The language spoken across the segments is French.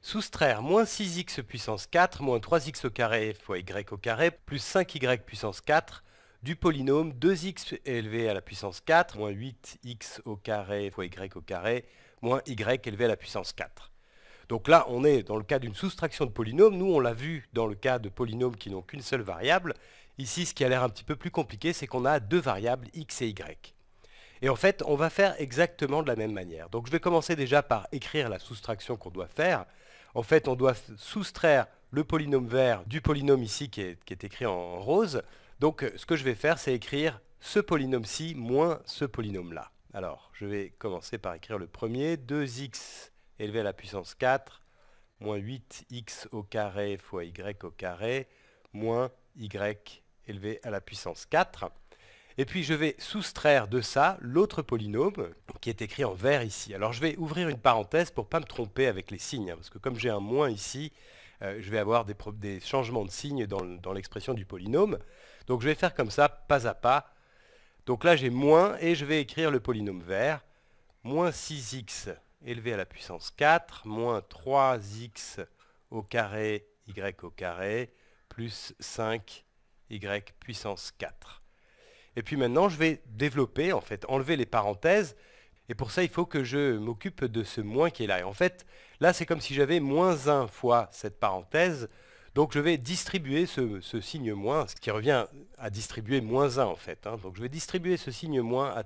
Soustraire moins 6x puissance 4 moins 3x au carré fois y au carré plus 5y puissance 4 du polynôme 2x élevé à la puissance 4 moins 8x au carré fois y au carré moins y élevé à la puissance 4. Donc là, on est dans le cas d'une soustraction de polynômes. Nous, on l'a vu dans le cas de polynômes qui n'ont qu'une seule variable. Ici, ce qui a l'air un petit peu plus compliqué, c'est qu'on a deux variables x et y. Et en fait, on va faire exactement de la même manière. Donc je vais commencer déjà par écrire la soustraction qu'on doit faire en fait, on doit soustraire le polynôme vert du polynôme ici qui est, écrit en rose. Donc, ce que je vais faire, c'est écrire ce polynôme-ci moins ce polynôme-là. Alors, je vais commencer par écrire le premier. 2x élevé à la puissance 4, moins 8x au carré fois y au carré, moins y élevé à la puissance 4. Et puis je vais soustraire de ça l'autre polynôme qui est écrit en vert ici. Alors je vais ouvrir une parenthèse pour ne pas me tromper avec les signes, hein, parce que comme j'ai un moins ici, euh, je vais avoir des, des, changements de signes dans l'expression du polynôme. Donc je vais faire comme ça, pas à pas. Donc là j'ai moins et je vais écrire le polynôme vert. Moins 6x élevé à la puissance 4, moins 3x au carré, y au carré, plus 5y puissance 4. Et puis maintenant, je vais développer, en fait, enlever les parenthèses. Et pour ça, il faut que je m'occupe de ce moins qui est là. Et en fait, là, c'est comme si j'avais moins 1 fois cette parenthèse. Donc je vais distribuer ce, signe moins, ce qui revient à distribuer moins 1 en fait. Hein. Donc je vais distribuer ce signe moins à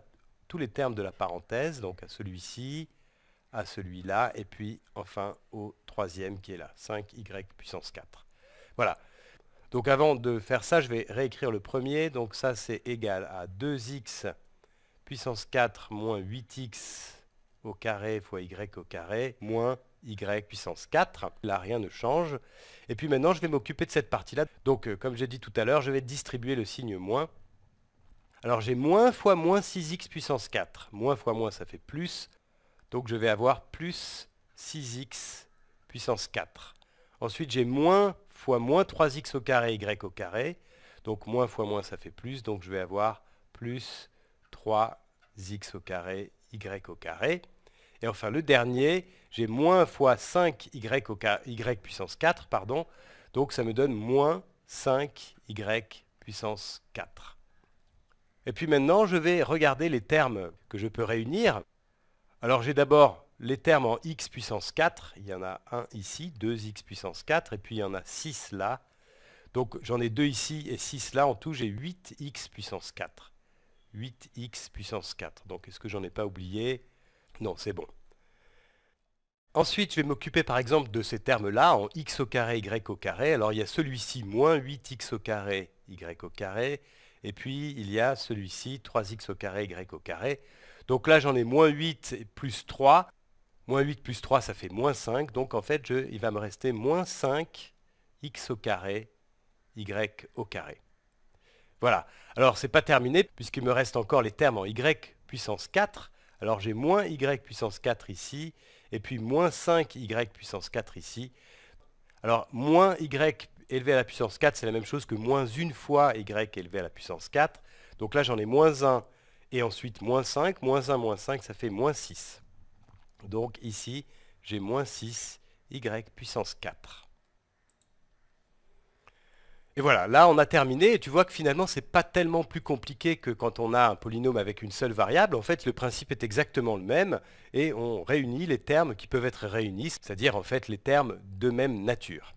tous les termes de la parenthèse, donc à celui-ci, à celui-là, et puis enfin au troisième qui est là, 5y puissance 4. Voilà. Donc avant de faire ça, je vais réécrire le premier. Donc ça, c'est égal à 2x puissance 4 moins 8x au carré fois y au carré moins y puissance 4. Là, rien ne change. Et puis maintenant, je vais m'occuper de cette partie-là. Donc, euh, comme j'ai dit tout à l'heure, je vais distribuer le signe moins. Alors, j'ai moins fois moins 6x puissance 4. Moins fois moins, ça fait plus. Donc, je vais avoir plus 6x puissance 4. Ensuite, j'ai moins fois moins 3x au carré, y au carré. Donc moins fois moins, ça fait plus. Donc je vais avoir plus 3x au carré, y au carré. Et enfin, le dernier, j'ai moins fois 5y, au y puissance 4, pardon. Donc ça me donne moins 5y puissance 4. Et puis maintenant, je vais regarder les termes que je peux réunir. Alors j'ai d'abord les termes en x puissance 4, il y en a 1 ici, 2x puissance 4, et puis il y en a 6 là. Donc j'en ai 2 ici et 6 là, en tout j'ai 8x puissance 4. 8x puissance 4. Donc est-ce que j'en ai pas oublié Non, c'est bon. Ensuite, je vais m'occuper par exemple de ces termes-là, en x au carré, y au carré. Alors il y a celui-ci, moins 8x au carré, y au carré. Et puis il y a celui-ci, 3x au carré, y au carré. Donc là j'en ai moins 8 et plus 3. Moins 8 plus 3, ça fait moins 5. Donc en fait, il va me rester moins 5 x au carré, y au carré. Voilà. Alors c'est pas terminé, puisqu'il me reste encore les termes en y puissance 4. Alors j'ai moins y puissance 4 ici, et puis moins 5y puissance 4 ici. Alors moins y élevé à la puissance 4, c'est la même chose que moins 1 fois y élevé à la puissance 4. Donc là j'en ai moins 1, et ensuite moins 5, moins 1, moins 5, ça fait moins 6. Donc ici, j'ai moins 6, y puissance 4. Et voilà, là on a terminé, et tu vois que finalement ce n'est pas tellement plus compliqué que quand on a un polynôme avec une seule variable, en fait le principe est exactement le même, et on réunit les termes qui peuvent être réunis, c'est-à-dire en fait les termes de même nature.